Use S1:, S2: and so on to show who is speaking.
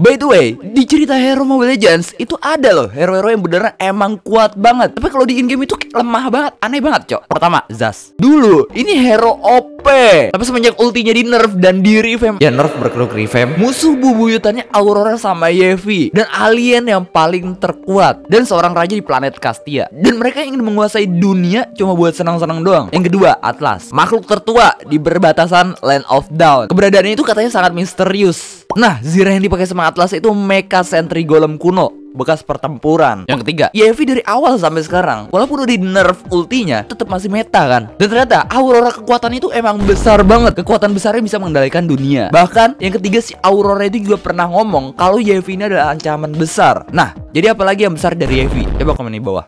S1: By the way, di cerita hero Mobile Legends itu ada loh hero-hero yang beneran emang kuat banget. Tapi kalau di in-game itu lemah banget, aneh banget, Cok.
S2: Pertama, Zas.
S1: Dulu, ini hero OP. Tapi semenjak ultinya di nerf dan di revamp,
S3: ya nerf berkeruk revamp,
S1: musuh bubuyutannya Aurora sama Yevi dan alien yang paling terkuat dan seorang raja di planet Kastia. Dan mereka ingin menguasai dunia
S4: cuma buat senang-senang doang.
S1: Yang kedua, Atlas. Makhluk tertua di perbatasan Land of Dawn. Keberadaannya itu katanya sangat misterius Nah, zirah yang dipakai sama Atlas itu mecha sentry golem kuno bekas pertempuran. Yang ketiga, Yevi dari awal sampai sekarang, walaupun udah di nerf ultinya, tetap masih meta kan. Dan ternyata Aurora kekuatan itu emang besar banget. Kekuatan besarnya bisa mengendalikan dunia. Bahkan yang ketiga si Aurora itu juga pernah ngomong kalau Yevi ini adalah ancaman besar. Nah, jadi apalagi yang besar dari Yevi? Coba komen di bawah.